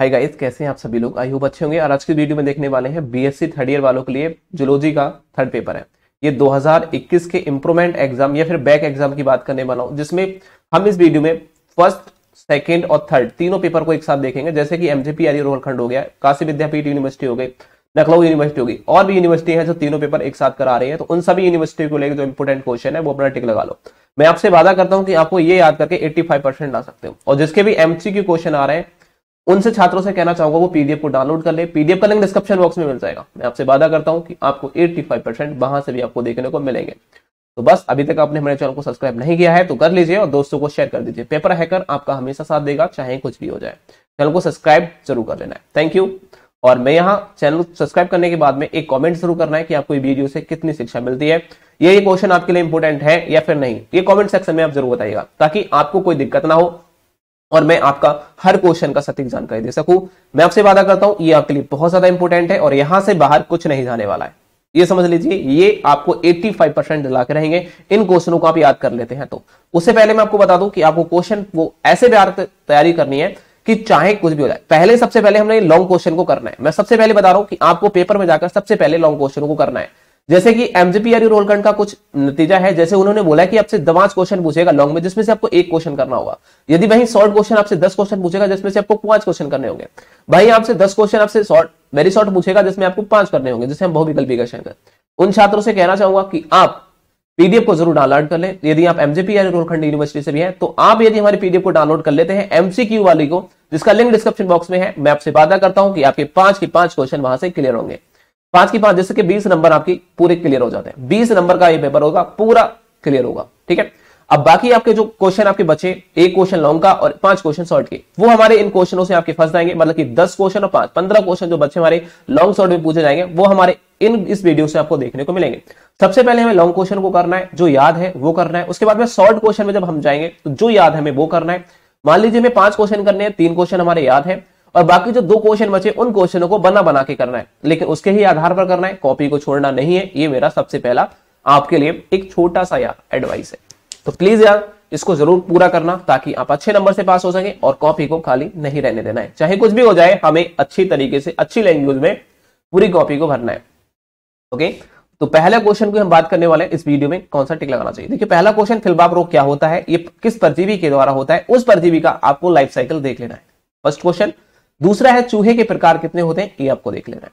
hi guys कैसे हैं आप सभी लोग आई होप अच्छे होंगे और आज की वीडियो में देखने वाले हैं बीएससी थर्ड ईयर वालों के लिए जुलोजी का थर्ड पेपर है ये 2021 के इंप्रूवमेंट एग्जाम या फिर बैक एग्जाम की बात करने वाला हूँ जिसमें हम इस वीडियो में फर्स्ट सेकेंड और थर्ड तीनों पेपर को एक साथ देखेंगे जैसे कि एमजेपी आर रोहलखंड हो गया काशी विद्यापीठ यूनिवर्सिटी हो गई लखनऊ यूनिवर्सिटी होगी और भी यूनिवर्सिटी है जो तीनों पेपर एक साथ करा रही है तो उन सभी यूनिवर्सिटी को लेकर जो इंपोर्टेंट क्वेश्चन है वो अपना टिक लगा लो मैं आपसे वादा करता हूँ कि आपको ये याद करके 85 परसेंट ला सकते हो और जिसके भी एमसीक्यू क्वेश्चन आ रहे हैं उनसे छात्रों से कहना चाहूंगा वो पीडीएफ को डाउनलोड कर ले पीडीएफ का लिंक डिस्क्रिप्शन बॉक्स में मिल जाएगा मैं आपसे वादा करता हूं कि आपको 85 परसेंट वहां से भी आपको देखने को मिलेंगे तो बस अभी तक आपने हमारे चैनल को सब्सक्राइब नहीं किया है तो कर लीजिए और दोस्तों को शेयर कर दीजिए पेपर हैकर आपका हमेशा साथ देगा चाहे कुछ भी हो जाए चैनल को सब्सक्राइब जरूर कर लेना है थैंक यू और मैं यहाँ चैनल सब्सक्राइब करने के बाद में एक कमेंट जरूर करना है कि आपको वीडियो से कितनी शिक्षा मिलती है ये क्वेश्चन आपके लिए इंपॉर्टेंट है या फिर नहीं ये कमेंट सेक्शन में आप जरूर बताइएगा ताकि आपको कोई दिक्कत ना हो और मैं आपका हर क्वेश्चन का सटीक जानकारी दे सकूं मैं आपसे वादा करता हूं ये आपके लिए बहुत ज्यादा इंपॉर्टेंट है और यहां से बाहर कुछ नहीं जाने वाला है ये समझ लीजिए ये आपको 85 परसेंट दिला के रहेंगे इन क्वेश्चनों को आप याद कर लेते हैं तो उससे पहले मैं आपको बता दूं कि आपको क्वेश्चन वो ऐसे तैयारी करनी है कि चाहे कुछ भी हो जाए पहले सबसे पहले हमने लॉन्ग क्वेश्चन को करना है मैं सबसे पहले बता रहा हूं कि आपको पेपर में जाकर सबसे पहले लॉन्ग क्वेश्चन को करना है जैसे कि एमजीपीआर रोलखंड e का कुछ नतीजा है जैसे उन्होंने बोला कि आपसे दवाज क्वेश्चन पूछेगा लॉन्ग में जिसमें से आपको एक क्वेश्चन करना होगा यदि वही शॉर्ट क्वेश्चन आपसे दस क्वेश्चन पूछेगा जिसमें से आपको पांच क्वेश्चन करने होंगे भाई आपसे दस क्वेश्चन आपसे शॉर्ट वेरी शॉर्ट पूछेगा जिसमें आपको पांच करने होंगे जिसे हम बहुविकल्पी क्वेश्चन कर उन छात्रों से कहना चाहूंगा कि आप पीडीएफ को जरूर डाउनलोड कर ले यदि आप एमजेपीआर रोलखंड यूनिवर्सिटी से भी है तो आप यदि हमारे पीडीएफ को डाउनलोड कर लेते हैं एमसीक्यू वाली को जिसका लिंक डिस्क्रिप्शन बॉक्स में है मैं आपसे वादा करता हूं कि आपके पांच के पांच क्वेश्चन वहां से क्लियर होंगे पांच की पांच जैसे कि बीस नंबर आपकी पूरे क्लियर हो जाते हैं बीस नंबर का ये पेपर होगा पूरा क्लियर होगा ठीक है अब बाकी आपके जो क्वेश्चन आपके बचे एक क्वेश्चन लॉन्ग का और पांच क्वेश्चन शॉर्ट के वो हमारे इन क्वेश्चनों से आपके फंस जाएंगे मतलब कि दस क्वेश्चन और पांच पंद्रह क्वेश्चन जो बच्चे हमारे लॉन्ग शॉर्ट में पूछे जाएंगे वो हमारे इन इस वीडियो से आपको देखने को मिलेंगे सबसे पहले हमें लॉन्ग क्वेश्चन को करना है जो याद है वो करना है उसके बाद में शॉर्ट क्वेश्चन में जब हम जाएंगे तो जो याद है हमें वो करना है मान लीजिए हमें पांच क्वेश्चन करने हैं तीन क्वेश्चन हमारे याद है और बाकी जो दो क्वेश्चन बचे उन क्वेश्चनों को बना बना के करना है लेकिन उसके ही आधार पर करना है कॉपी को छोड़ना नहीं है ये मेरा सबसे पहला आपके लिए एक छोटा सा यार एडवाइस है तो प्लीज यार इसको जरूर पूरा करना ताकि आप अच्छे नंबर से पास हो सके और कॉपी को खाली नहीं रहने देना है चाहे कुछ भी हो जाए हमें अच्छी तरीके से अच्छी लैंग्वेज में पूरी कॉपी को भरना है ओके तो पहला क्वेश्चन की हम बात करने वाले हैं इस वीडियो में कौन सा टिक लगाना चाहिए देखिए पहला क्वेश्चन फिलबाप रोग क्या होता है ये किस परजीवी के द्वारा होता है उस परजीवी का आपको लाइफ साइकिल देख लेना है फर्स्ट क्वेश्चन दूसरा है चूहे के प्रकार कितने होते हैं ये आपको देख लेना है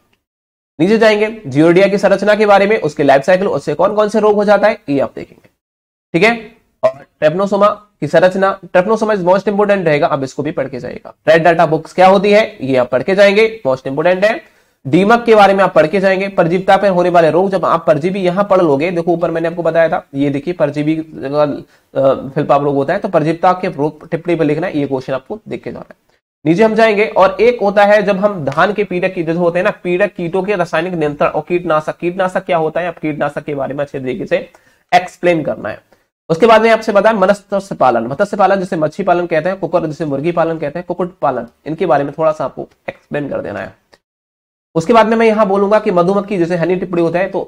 नीचे जाएंगे जियोडिया की संरचना के बारे में उसके लाइफ साइकिल उससे कौन कौन से रोग हो जाता है ये आप देखेंगे ठीक है और ट्रेप्नोसोमा की संरचना ट्रेप्नोसोमा इज मोस्ट इंपोर्टेंट रहेगा अब इसको भी पढ़ के जाएगा रेड डाटा बुक्स क्या होती है ये आप पढ़ के जाएंगे मोस्ट इंपोर्टेंट है दीमक के बारे में आप पढ़ के जाएंगे परजीवता पर होने वाले रोग जब आप परजीवी यहां पढ़ लोगे देखो ऊपर मैंने आपको बताया था ये देखिए परजीवी आप रोग होता है तो परजीवता के रोग टिप्पणी पर लिखना ये क्वेश्चन आपको देख के जाना है नीचे हम जाएंगे और एक होता है जब हम धान के पीड़क की जो होते हैं ना पीड़क कीटों के रासायनिक नियंत्रण और कीटनाशक कीटनाशक क्या होता है आप कीटनाशक के बारे में अच्छे तरीके से एक्सप्लेन करना है उसके बाद में आपसे बताया मत्स्य पालन मत्स्य पालन जैसे मच्छी पालन कहते हैं कुकर जैसे मुर्गी पालन कहते हैं कुकुट पालन इनके बारे में थोड़ा सा आपको एक्सप्लेन कर देना है उसके बाद में मैं यहाँ बोलूंगा कि मधुमक्खी जैसे हनी टिप्पणी होता है तो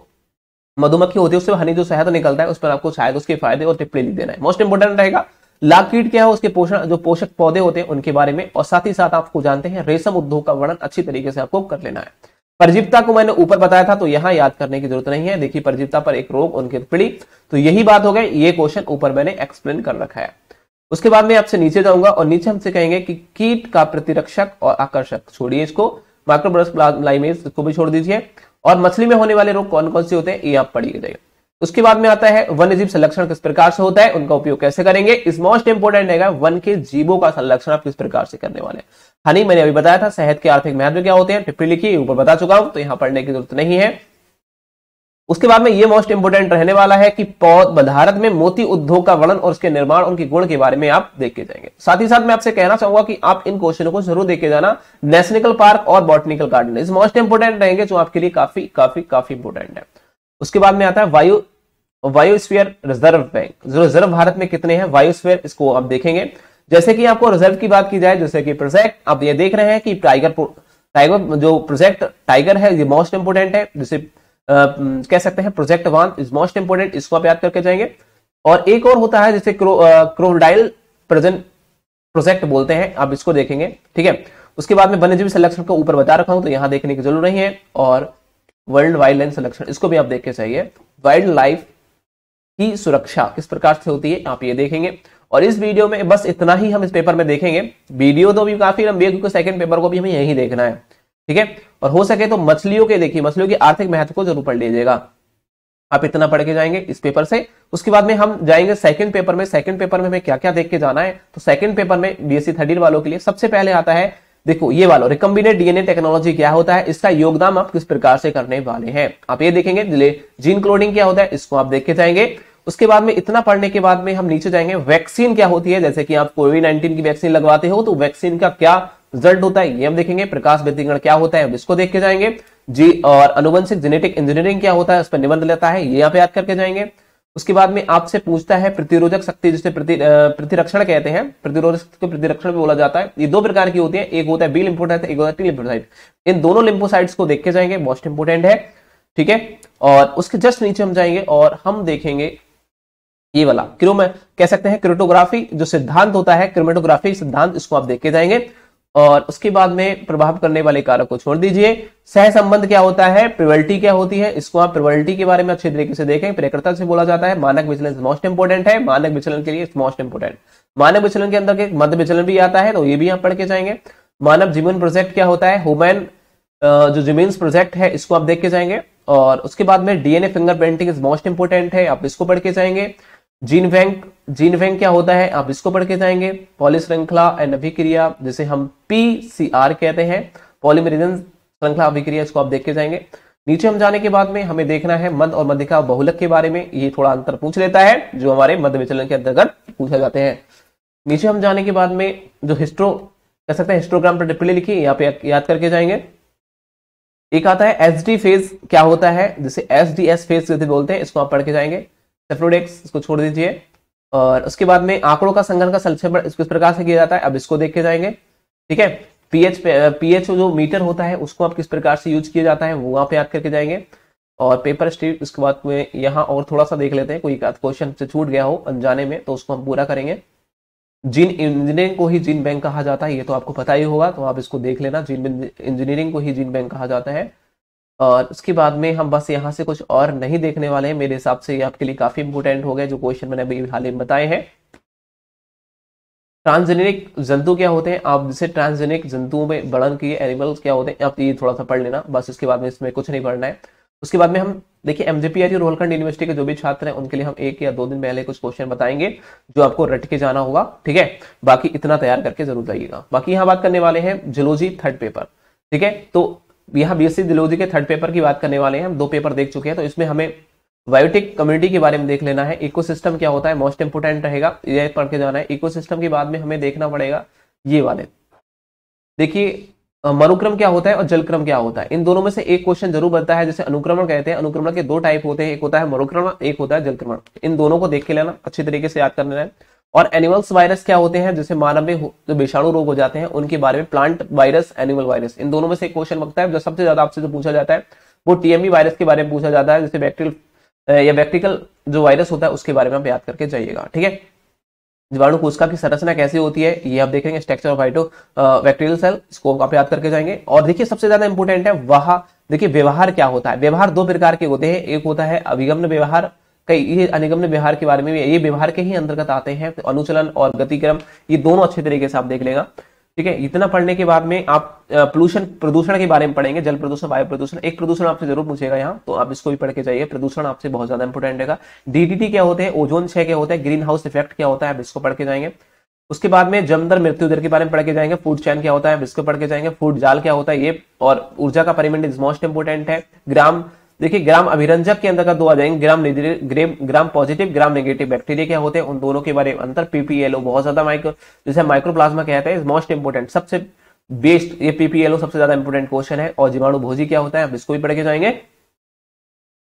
मधुमक्खी होती है उससे हनी जो शहद निकलता है उस पर आपको शायद उसके फायदे और टिप्पणी लिख देना है मोस्ट इंपोर्टेंट रहेगा कीट क्या है उसके पोषण जो पोषक पौधे होते हैं उनके बारे में और साथ ही साथ आपको जानते हैं रेशम उद्योग का वर्णन अच्छी तरीके से आपको कर लेना है परजीवता को मैंने ऊपर बताया था तो यहां याद करने की जरूरत नहीं है देखिए परजीवता पर एक रोग उनके पीड़ी तो यही बात हो गई ये क्वेश्चन ऊपर मैंने एक्सप्लेन कर रखा है उसके बाद में आपसे नीचे जाऊंगा और नीचे हमसे कहेंगे कि कीट का प्रतिरक्षक और आकर्षक छोड़िए इसको माइक्रोब्रस लाइमेज को भी छोड़ दीजिए और मछली में होने वाले रोग कौन कौन से होते हैं ये आप पढ़िए जाएगा उसके बाद में आता है वन जीव संरक्षण किस प्रकार से होता है उनका उपयोग कैसे करेंगे इस मोस्ट इंपोर्टेंट रहेगा वन के जीवों का संरक्षण आप किस प्रकार से करने वाले हनी हानि मैंने अभी बताया था सेहत के आर्थिक महत्व क्या होते हैं टिप्पणी लिखी ऊपर बता चुका हूं तो यहां पढ़ने की जरूरत नहीं है उसके बाद में ये मोस्ट इंपोर्टेंट रहने वाला है कि भारत में मोती उद्योग का वर्णन और उसके निर्माण उनके गुण के बारे में आप देख के जाएंगे साथ ही साथ मैं आपसे कहना चाहूंगा कि आप इन क्वेश्चनों को जरूर देख के जाना नेशनल पार्क और बॉटनिकल गार्डन इस मोस्ट इंपोर्टेंट रहेंगे जो आपके लिए काफी काफी काफी इंपोर्टेंट है उसके बाद में आता है वायु वायुस्फीयर रिजर्व बैंक जो रिजर्व भारत में कितने हैं वायुस्फीयर इसको आप देखेंगे जैसे कि आपको रिजर्व की बात की जाए जैसे कि प्रोजेक्ट आप ये देख रहे हैं कि टाइगर टाइगर जो प्रोजेक्ट टाइगर है ये मोस्ट इंपोर्टेंट है जिसे कह सकते हैं project one is most important इसको आप याद करके जाएंगे और एक और होता है जिसे क्रो, क्रोडाइल प्रेजेंट प्रोजेक्ट बोलते हैं आप इसको देखेंगे ठीक है उसके बाद में वन्यजीवी संरक्षण को ऊपर बता रखा हूं तो यहां देखने की जरूरत नहीं है और वर्ल्ड वाइल्ड लाइफ संरक्षण इसको भी आप देख के चाहिए वाइल्ड लाइफ की सुरक्षा किस प्रकार से होती है आप ये देखेंगे और इस वीडियो में बस इतना ही हम इस पेपर में देखेंगे वीडियो तो भी काफी लंबी है क्योंकि सेकंड पेपर को भी हमें यही देखना है ठीक है और हो सके तो मछलियों के देखिए मछलियों के आर्थिक महत्व को जरूर पढ़ लीजिएगा आप इतना पढ़ के जाएंगे इस पेपर से उसके बाद में हम जाएंगे सेकंड पेपर में सेकंड पेपर में हमें क्या क्या देख के जाना है तो सेकंड पेपर में बीएससी थर्टीन e वालों के लिए सबसे पहले आता है देखो ये वाला रिकम्बिनेट डीएनए टेक्नोलॉजी क्या होता है इसका योगदान आप किस प्रकार से करने वाले हैं आप ये देखेंगे जीन क्लोडिंग क्या होता है इसको आप देखे जाएंगे उसके बाद में इतना पढ़ने के बाद में हम नीचे जाएंगे वैक्सीन क्या होती है जैसे कि आप कोविड नाइन्टीन की वैक्सीन लगवाते हो तो वैक्सीन का क्या रिजल्ट होता है ये हम देखेंगे प्रकाश व्यक्तिगण क्या होता है इसको देख के जाएंगे जी और अनुवंशिक जेनेटिक इंजीनियरिंग क्या होता है उस पर निबंध लेता है ये यहाँ पे याद करके जाएंगे उसके बाद में आपसे पूछता है प्रतिरोधक शक्ति जिसे प्रति प्रतिरक्षण कहते हैं प्रतिरोधक शक्ति को प्रतिरक्षण भी बोला जाता है ये दो प्रकार की होती है एक होता है बी लिम्फोसाइट एक होता है टी लिम्फोसाइट इन दोनों लिम्फोसाइट्स को देख के जाएंगे मोस्ट इंपोर्टेंट है ठीक है और उसके जस्ट नीचे हम जाएंगे और हम देखेंगे ये वाला क्रोम कह सकते हैं क्रिटोग्राफी जो सिद्धांत होता है क्रोमेटोग्राफी सिद्धांत इसको आप देख के जाएंगे और उसके बाद में प्रभाव करने वाले कारक को छोड़ दीजिए सहसंबंध क्या होता है प्रिवल्टी क्या होती है इसको आप प्रिवल्टी के बारे में अच्छे तरीके से देखें प्रकृतक से बोला जाता है मानक विचलन मोस्ट इंपोर्टेंट है मानक विचलन के लिए मोस्ट इंपोर्टेंट मानव विचलन के अंदर के मध्य विचलन भी आता है तो ये भी आप पढ़ के जाएंगे मानव जीवन प्रोजेक्ट क्या होता है हुमैन जो जिमीन प्रोजेक्ट है इसको आप देख के जाएंगे और उसके बाद में DNA fingerprinting is most important है आप इसको पढ़ के जाएंगे जीन बैंक जीन बैंक क्या होता है आप इसको पढ़ के जाएंगे पॉली श्रृंखला एंड अभिक्रिया जिसे हम पी सी आर कहते हैं पॉलीमरिजन श्रृंखला अभिक्रिया इसको आप देख के जाएंगे नीचे हम जाने के बाद में हमें देखना है मध्य और मध्यिका बहुलक के बारे में ये थोड़ा अंतर पूछ लेता है जो हमारे मध्य विचलन के अंतर्गत पूछा जाते हैं नीचे हम जाने के बाद में जो हिस्ट्रो कह सकते हैं हिस्ट्रोग्राम पर डिप्ले लिखी यहाँ पे याद करके जाएंगे एक आता है एस डी फेज क्या होता है जिसे एस डी एस फेज बोलते हैं इसको आप पढ़ के जाएंगे सेफ्रोडेक्स इसको छोड़ दीजिए और उसके बाद में आंकड़ों का संगठन का संक्षेपण किस प्रकार से किया जाता है अब इसको देख के जाएंगे ठीक है पीएच पीएच जो मीटर होता है उसको आप किस प्रकार से यूज किया जाता है वो वहां पे याद करके जाएंगे और पेपर स्ट्रीट उसके बाद में यहाँ और थोड़ा सा देख लेते हैं कोई क्वेश्चन से छूट गया हो अनजाने में तो उसको हम पूरा करेंगे जिन इंजीनियरिंग को ही जिन बैंक कहा जाता है ये तो आपको पता ही होगा तो आप इसको देख लेना जिन इंजीनियरिंग को ही जिन बैंक कहा जाता है और उसके बाद में हम बस यहाँ से कुछ और नहीं देखने वाले हैं मेरे हिसाब से ये आपके लिए काफ़ी इंपोर्टेंट हो गया जो क्वेश्चन मैंने अभी हाल ही में बताए हैं ट्रांसजेनिक जंतु क्या होते हैं आप जैसे ट्रांसजेनिक जंतुओं में बड़न किए एनिमल्स क्या होते हैं आप ये थोड़ा सा पढ़ लेना बस उसके बाद में इसमें कुछ नहीं पढ़ना है उसके बाद में हम देखिए एमजेपीआर रोहलखंड यूनिवर्सिटी के जो भी छात्र हैं उनके लिए हम एक या दो दिन पहले कुछ क्वेश्चन बताएंगे जो आपको रट के जाना होगा ठीक है बाकी इतना तैयार करके जरूर जाइएगा बाकी यहाँ बात करने वाले हैं जियोलॉजी थर्ड पेपर ठीक है तो यहाँ बीएससी दिलोजी के थर्ड पेपर की बात करने वाले हैं हम दो पेपर देख चुके हैं तो इसमें हमें बायोटिक कम्युनिटी के बारे में देख लेना है इकोसिस्टम क्या होता है मोस्ट इंपोर्टेंट रहेगा यह पढ़ के जाना है इकोसिस्टम के बाद में हमें देखना पड़ेगा ये वाले देखिए मनुक्रम क्या होता है और जलक्रम क्या होता है इन दोनों में से एक क्वेश्चन जरूर बनता है जैसे अनुक्रमण कहते हैं अनुक्रमण के दो टाइप होते हैं एक होता है मनुक्रमण एक होता है जलक्रमण इन दोनों को देख के लेना अच्छी तरीके से याद कर लेना है और एनिमल्स वायरस क्या होते हैं जैसे मानव में जो विषाणु रोग हो जाते हैं उनके बारे में प्लांट वायरस एनिमल वायरस इन दोनों में से क्वेश्चन बनता है जो सबसे ज्यादा आपसे जो पूछा जाता है वो टीएमई वायरस e के बारे में पूछा जाता है जैसे बैक्टीरियल या बैक्टीरियल जो वायरस होता है उसके बारे में आप याद करके जाइएगा ठीक है जीवाणु कोशिका की संरचना कैसी होती है ये आप देखेंगे स्ट्रक्चर ऑफ हाइटो बैक्टीरियल सेल इसको आप याद करके जाएंगे और देखिए सबसे ज्यादा इंपॉर्टेंट है वहां देखिए व्यवहार क्या होता है व्यवहार दो प्रकार के होते हैं एक होता है अभिगम व्यवहार कई ये अनुगम ने व्यवहार के बारे में भी ये व्यवहार के ही अंतर्गत आते हैं तो अनुचलन और गतिक्रम ये दोनों अच्छे तरीके से आप देख लेगा ठीक है इतना पढ़ने के बाद में आप पोल्यूशन प्रदूषण के बारे में पढ़ेंगे जल प्रदूषण वायु प्रदूषण एक प्रदूषण आपसे जरूर पूछेगा यहाँ तो आप इसको भी पढ़ के जाइए प्रदूषण आपसे बहुत ज्यादा इंपोर्टेंट रहेगा डीडीटी क्या होते हैं ओजोन छह क्या होता है ग्रीन हाउस इफेक्ट क्या होता है आप इसको पढ़ के जाएंगे उसके बाद में जमदर मृत्यु दर के बारे में पढ़ के जाएंगे फूड चैन क्या होता है इसको पढ़ के जाएंगे फूड जाल क्या होता है ये और ऊर्जा का परिमंड इज मोस्ट इंपोर्टेंट है ग्राम देखिए ग्राम अभिरंजक के अंदर का दो आ जाएंगे gram gram, gram positive gram negative bacteria क्या होते हैं उन दोनों के बारे में अंतर पीपीएलओ बहुत ज्यादा माइक्रो जैसे माइक्रोप्लाज्मा कहते हैं मोस्ट इंपोर्टेंट सबसे बेस्ट ये पीपीएलओ सबसे ज्यादा इंपोर्टेंट क्वेश्चन है और जीवाणु भोजी क्या होता है आप इसको भी पढ़ के जाएंगे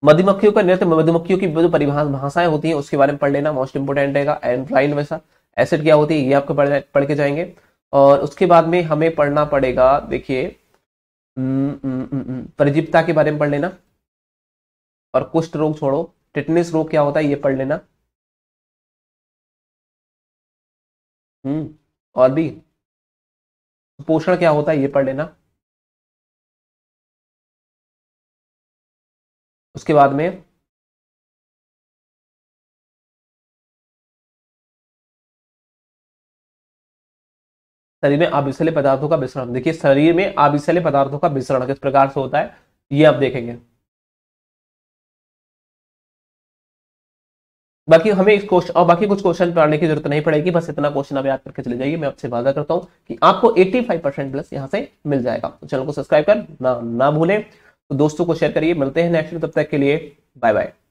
मधुमक्खियों का नृत्य मधुमक्खियों की जो परिभाषाएं होती है उसके बारे में पढ़ लेना मोस्ट इंपोर्टेंट रहेगा एंड्राइन वैसा एसिड क्या होती है ये आपको पढ़ के जाएंगे और उसके बाद में हमें पढ़ना पड़ेगा देखिए हम्म, हम्म, हम्म, परिजीपता के बारे में पढ़ लेना और कुष्ठ रोग छोड़ो टिटनेस रोग क्या होता है ये पढ़ लेना हम्म और भी पोषण क्या होता है ये पढ़ लेना उसके बाद में शरीर में आबिसले पदार्थों का मिश्रण देखिए शरीर में आबिसले पदार्थों का मिश्रण किस प्रकार से होता है ये आप देखेंगे बाकी हमें इस क्वेश्चन और बाकी कुछ क्वेश्चन पढ़ने की जरूरत नहीं पड़ेगी बस इतना क्वेश्चन आप याद करके चले जाइए मैं आपसे वादा करता हूँ कि आपको 85 परसेंट प्लस यहाँ से मिल जाएगा तो चैनल को सब्सक्राइब कर ना ना भूलें तो दोस्तों को शेयर करिए मिलते हैं नेक्स्ट तब तक के लिए बाय बाय